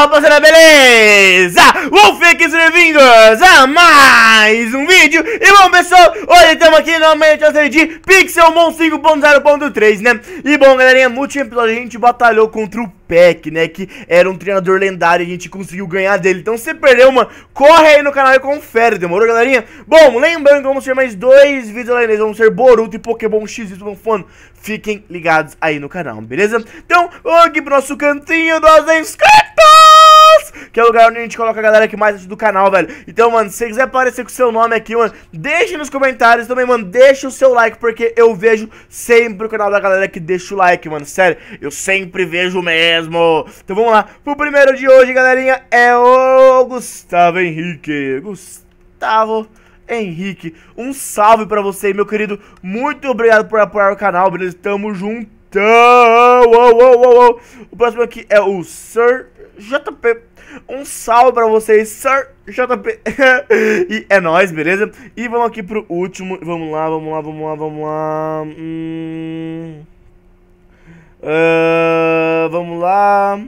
rapaziada, beleza? Wolfix, bem-vindos a mais um vídeo E bom pessoal, hoje estamos aqui novamente na série de Pixelmon 5.0.3, né? E bom galerinha, no último episódio a gente batalhou contra o Peck, né? Que era um treinador lendário e a gente conseguiu ganhar dele. Então, se perdeu, mano, corre aí no canal e confere, demorou, galerinha? Bom, lembrando que vamos ter mais dois vídeos lá né? Vamos ser Boruto e Pokémon X XY Fun. Fiquem ligados aí no canal, beleza? Então, vamos aqui pro nosso cantinho dos inscritos! que é o lugar onde a gente coloca a galera que mais ajuda do canal, velho. Então, mano, se você quiser aparecer com o seu nome aqui, mano, deixe nos comentários também, mano, deixa o seu like, porque eu vejo sempre o canal da galera que deixa o like, mano, sério, eu sempre vejo mesmo. Então vamos lá, o primeiro de hoje, galerinha, é o Gustavo Henrique, Gustavo... Henrique, um salve pra você, meu querido. Muito obrigado por apoiar o canal, beleza? Tamo junto. o próximo aqui é o Sir JP um salve pra vocês, Sir JP. e é nóis, beleza? E vamos aqui pro último. Vamos lá, vamos lá, vamos lá, vamos lá. Hum... Uh, vamos lá.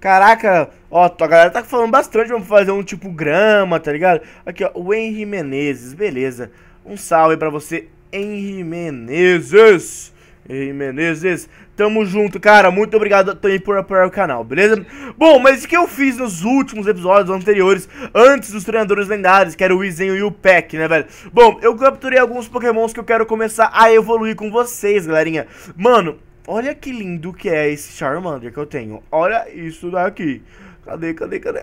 Caraca, ó, a galera tá falando bastante, vamos fazer um tipo grama, tá ligado? Aqui, ó, o Henry Menezes, beleza. Um salve pra você, Henry Menezes. Ei, Menezes, tamo junto, cara. Muito obrigado também por apoiar o canal, beleza? Bom, mas o que eu fiz nos últimos episódios anteriores, antes dos treinadores lendários, que era o Izen e o Peck, né, velho? Bom, eu capturei alguns pokémons que eu quero começar a evoluir com vocês, galerinha. Mano, olha que lindo que é esse Charmander que eu tenho. Olha isso daqui. Cadê, cadê, cadê?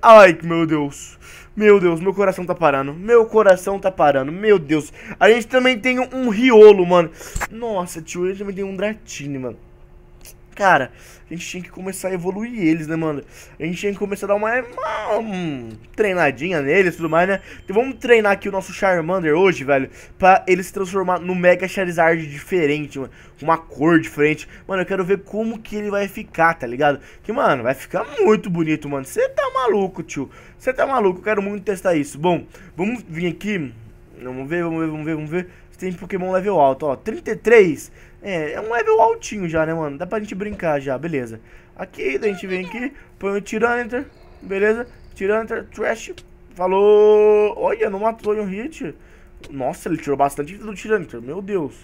Ai, meu Deus. Meu Deus, meu coração tá parando. Meu coração tá parando. Meu Deus. A gente também tem um, um riolo, mano. Nossa, tio, a gente também tem um Dratini, mano cara, a gente tinha que começar a evoluir eles, né, mano? A gente tinha que começar a dar uma, uma um, treinadinha neles e tudo mais, né? Então vamos treinar aqui o nosso Charmander hoje, velho, pra ele se transformar no Mega Charizard diferente, mano. Uma cor diferente. Mano, eu quero ver como que ele vai ficar, tá ligado? Que, mano, vai ficar muito bonito, mano. Você tá maluco, tio. Você tá maluco, eu quero muito testar isso. Bom, vamos vir aqui... Vamos ver, vamos ver, vamos ver, vamos ver. Se tem Pokémon level alto, ó. 33. É, é um level altinho já, né, mano? Dá pra gente brincar já, beleza. Aqui, a gente vem aqui, põe o Tyranitar, beleza? Tiranter, Trash, falou... Olha, não matou em um hit. Nossa, ele tirou bastante vida do tiranter. meu Deus.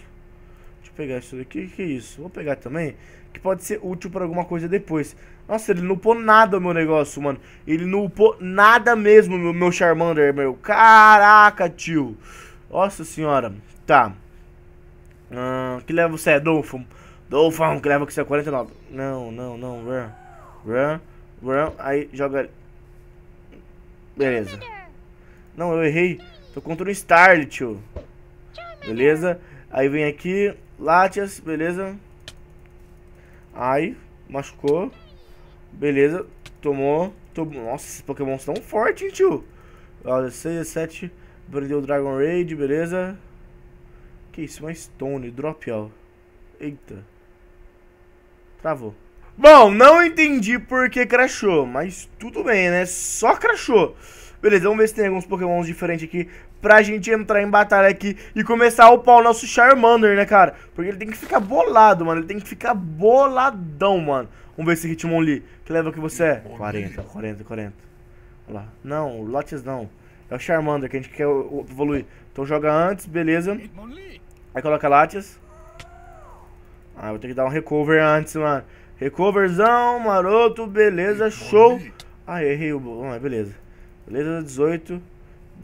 Deixa eu pegar isso daqui, que, que é isso? Vou pegar também, que pode ser útil pra alguma coisa depois. Nossa, ele não upou nada, meu negócio, mano. Ele não upou nada mesmo, meu, meu Charmander, meu. Caraca, tio. Nossa senhora. Tá. Não, ah, que leva você é? Dolfo? Dolphin, que leva que você é 49. Não, não, não. Run. Run. Run. Aí joga. Beleza. Não, eu errei. Tô contra o Starly, tio. Beleza? Aí vem aqui. Latias, beleza? Aí, machucou. Beleza, tomou. tomou. Nossa, esses Pokémon estão fortes, hein, tio. Olha, 6, 7. Prendeu o Dragon Raid, beleza. Que isso, uma stone, drop all. Eita. Travou. Bom, não entendi por que crashou, mas tudo bem, né? Só crashou. Beleza, vamos ver se tem alguns pokémons diferentes aqui pra gente entrar em batalha aqui e começar a upar o nosso Charmander, né, cara? Porque ele tem que ficar bolado, mano. Ele tem que ficar boladão, mano. Vamos ver esse Hitmonlee. Que leva que você é? 40, 40, 40. Olha lá. Não, Lotes não. É o Charmander que a gente quer evoluir. Então joga antes, beleza. Aí coloca Latias. Ah, vou ter que dar um recover antes, mano. Recoverzão, maroto, beleza, show. Ah, errei o... Ah, beleza. Beleza, 18.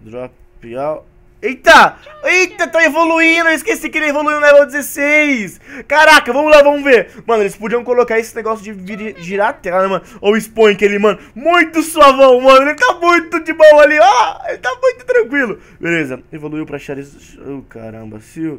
Drop out. Eita! Eita, tá evoluindo! Eu esqueci que ele evoluiu no level 16! Caraca, vamos lá, vamos ver! Mano, eles podiam colocar esse negócio de vir, girar a tela, né, mano? Ou expõe que ele, mano, muito suavão, mano! Ele tá muito de boa ali, ó! Ele tá muito tranquilo! Beleza, evoluiu pra Charizard... Oh, caramba, se...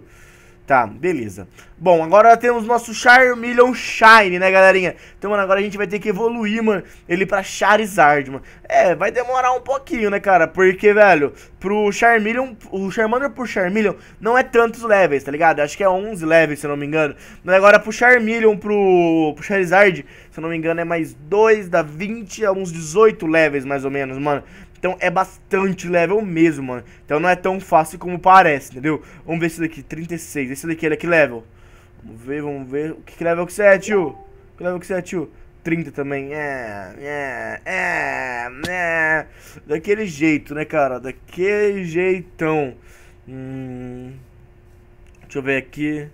Tá, beleza. Bom, agora temos nosso Charmeleon Shine, né, galerinha? Então, mano, agora a gente vai ter que evoluir, mano, ele pra Charizard, mano. É, vai demorar um pouquinho, né, cara? Porque, velho, pro Charmeleon, o Charmander pro Charmeleon não é tantos levels, tá ligado? Acho que é 11 levels, se eu não me engano. Mas agora pro Charmeleon, pro, pro Charizard, se eu não me engano, é mais 2, dá 20 a uns 18 levels, mais ou menos, mano. Então é bastante level mesmo, mano. Então não é tão fácil como parece, entendeu? Vamos ver esse daqui, 36. Esse daqui, ele é que level? Vamos ver, vamos ver. Que, que level que você é, tio? Que level que você é, tio? 30 também. É, é, é, é. Daquele jeito, né, cara? Daquele jeitão. Hum... Deixa eu ver aqui.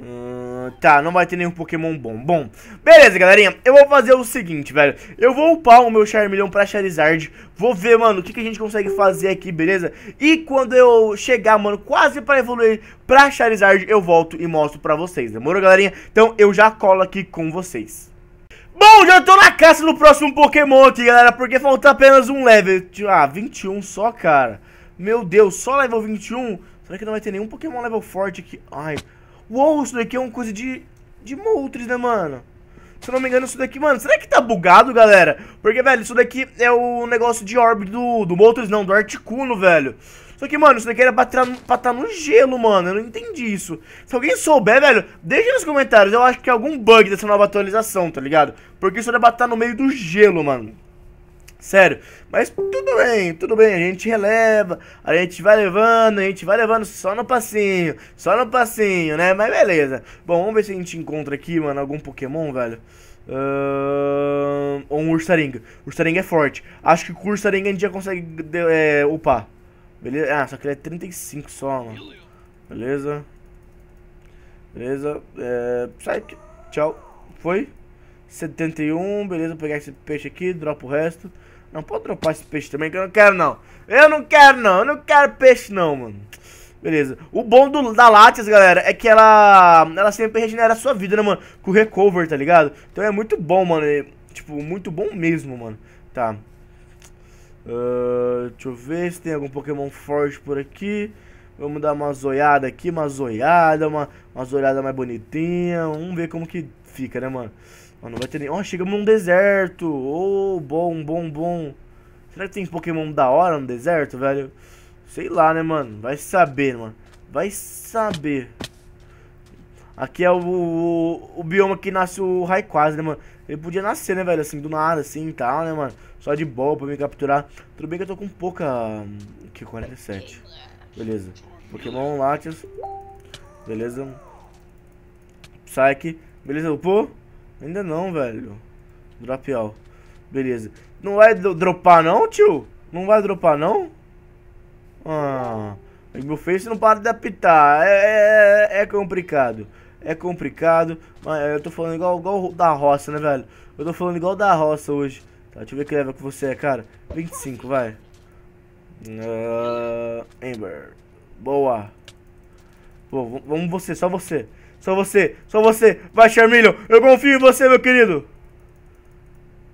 Hum, tá, não vai ter nenhum Pokémon bom. Bom, beleza, galerinha. Eu vou fazer o seguinte, velho. Eu vou upar o meu Charmeleon pra Charizard. Vou ver, mano, o que, que a gente consegue fazer aqui, beleza? E quando eu chegar, mano, quase pra evoluir pra Charizard, eu volto e mostro pra vocês. Demorou, galerinha? Então eu já colo aqui com vocês. Bom, já tô na caça do próximo Pokémon aqui, galera, porque falta apenas um level. Ah, 21 só, cara. Meu Deus, só level 21? Será que não vai ter nenhum Pokémon level forte aqui? Ai... Uou, isso daqui é uma coisa de, de Moltres, né, mano? Se eu não me engano, isso daqui, mano, será que tá bugado, galera? Porque, velho, isso daqui é o negócio de orb do, do Moltres, não, do Articuno, velho. Só que, mano, isso daqui era pra estar tá no gelo, mano. Eu não entendi isso. Se alguém souber, velho, deixa nos comentários. Eu acho que é algum bug dessa nova atualização, tá ligado? Porque isso era pra estar tá no meio do gelo, mano. Sério. Mas tudo bem, tudo bem. A gente releva, a gente vai levando, a gente vai levando só no passinho, só no passinho, né? Mas beleza. Bom, vamos ver se a gente encontra aqui, mano, algum Pokémon, velho. Uh, ou um Ursaringa. Ursaringa é forte. Acho que com o Ursaringa a gente já consegue é, upar. Beleza? Ah, só que ele é 35 só, mano. Beleza. Beleza. É, sai. Tchau. Foi? 71, beleza, vou pegar esse peixe aqui, dropa o resto. Não, pode dropar esse peixe também, que eu não quero não. Eu não quero não, eu não quero peixe não, mano. Beleza. O bom do, da Latias, galera, é que ela ela sempre regenera a sua vida, né, mano? Com o recover, tá ligado? Então é muito bom, mano. É, tipo, muito bom mesmo, mano. Tá. Uh, deixa eu ver se tem algum Pokémon forte por aqui. Vamos dar uma zoiada aqui, uma zoiada, uma, uma zoiada mais bonitinha. Vamos ver como que fica, né, mano? não vai ter nem... Ó, chegamos num deserto. Ô, oh, bom, bom, bom. Será que tem Pokémon da hora no deserto, velho? Sei lá, né, mano? Vai saber, mano. Vai saber. Aqui é o, o, o bioma que nasce o Raikwaza, né, mano? Ele podia nascer, né, velho? Assim, do nada, assim e tal, né, mano? Só de boa pra me capturar. Tudo bem que eu tô com pouca... Hum, que 47. Beleza. Pokémon, Latias. Beleza. Psyche. Beleza, upou? Ainda não, velho. Drop all. Beleza. Não vai dropar não, tio? Não vai dropar não? Ah. Meu face não para de apitar. É, é, é, é complicado. É complicado. Mas eu tô falando igual, igual da roça, né, velho? Eu tô falando igual da roça hoje. Tá, deixa eu ver que leva que você é, cara. 25, vai. Uh, Amber. Boa. Pô, vamos você, só você. Só você, só você. Vai, Charmeleon. Eu confio em você, meu querido.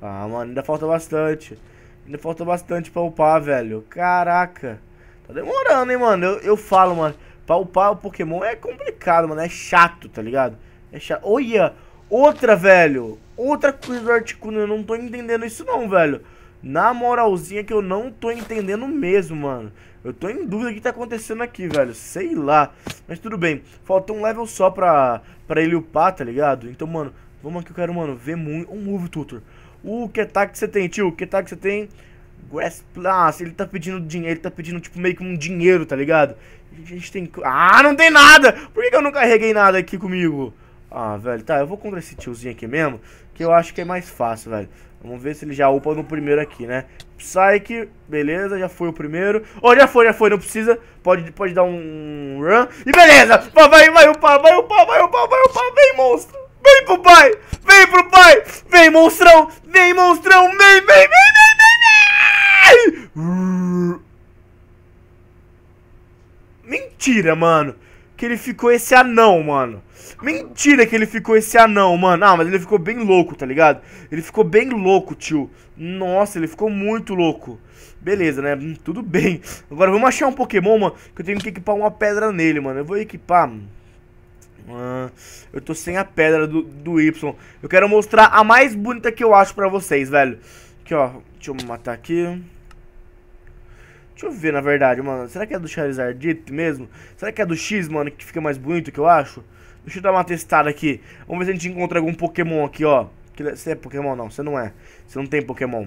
Ah, mano, ainda falta bastante. Ainda falta bastante pra upar, velho. Caraca. Tá demorando, hein, mano. Eu, eu falo, mano. Pra upar o Pokémon é complicado, mano. É chato, tá ligado? É chato. Olha, outra, velho. Outra coisa do Articuno. Eu não tô entendendo isso não, velho. Na moralzinha que eu não tô entendendo mesmo, mano. Eu tô em dúvida o que tá acontecendo aqui, velho. Sei lá. Mas tudo bem. Faltou um level só pra, pra ele upar, tá ligado? Então, mano, vamos aqui. Eu quero, mano, ver muito... Um move, tutor. O que ataque que você tem, tio? Que ataque que você tem? Grass Plus. Ele tá pedindo dinheiro. Ele tá pedindo, tipo, meio que um dinheiro, tá ligado? A gente tem... Ah, não tem nada! Por que, que eu não carreguei nada aqui comigo? Ah, velho, tá. Eu vou contra esse tiozinho aqui mesmo. Que eu acho que é mais fácil, velho. Vamos ver se ele já upa no primeiro aqui, né? Psyche, beleza, já foi o primeiro. Oh, já foi, já foi, não precisa. Pode, pode dar um run. E beleza! Vai, vai, vai upar, vai upar, vai upar, vai upar. Vem, monstro! Vem pro pai! Vem pro pai! Vem, monstrão! Vem, monstrão! Vem, vem, vem, vem, vem! vem! Mentira, mano! que ele ficou esse anão, mano. Mentira que ele ficou esse anão, mano. Ah, mas ele ficou bem louco, tá ligado? Ele ficou bem louco, tio. Nossa, ele ficou muito louco. Beleza, né? tudo bem. Agora vamos achar um Pokémon, mano, que eu tenho que equipar uma pedra nele, mano. Eu vou equipar... Ah, eu tô sem a pedra do, do Y. Eu quero mostrar a mais bonita que eu acho pra vocês, velho. Aqui, ó. Deixa eu matar aqui. Deixa eu ver, na verdade, mano. Será que é do Charizardito mesmo? Será que é do X, mano, que fica mais bonito que eu acho? Deixa eu dar uma testada aqui. Vamos ver se a gente encontra algum Pokémon aqui, ó. Você é Pokémon? Não, você não é. Você não tem Pokémon.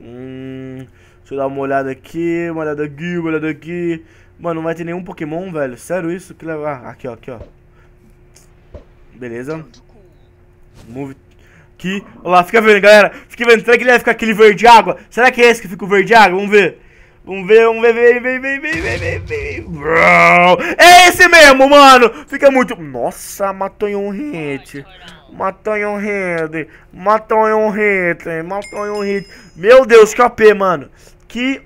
Hum, deixa eu dar uma olhada aqui, uma olhada aqui, uma olhada aqui. Mano, não vai ter nenhum Pokémon, velho. Sério isso? Que levar? Ah, aqui, ó, aqui, ó. Beleza. Move aqui. Olha lá, fica vendo, galera. Fica vendo. Será que ele vai ficar aquele verde água? Será que é esse que fica o verde água? Vamos ver. Vamos ver, vamos ver, vem, vem, vem, vem, vem, vem, vem. vem, É esse mesmo, mano. Fica muito... Nossa, matou em um hit. Matou em um hit. Matou em um hit. Matou em um hit. Meu Deus, vem, mano. Que vem,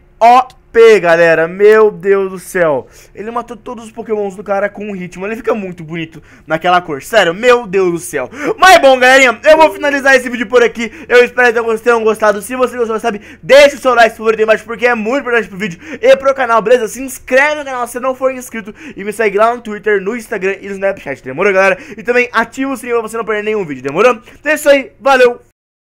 P, galera. Meu Deus do céu. Ele matou todos os pokémons do cara com um ritmo. Ele fica muito bonito naquela cor. Sério, meu Deus do céu. Mas bom, galerinha, eu vou finalizar esse vídeo por aqui. Eu espero que vocês tenham gostado. Se você gostou, sabe, deixa o seu like, favorito aí embaixo, porque é muito importante pro vídeo e pro canal, beleza? Se inscreve no canal se não for inscrito e me segue lá no Twitter, no Instagram e no Snapchat. Demorou, galera? E também ativa o sininho pra você não perder nenhum vídeo, demorou? Então é isso aí, valeu,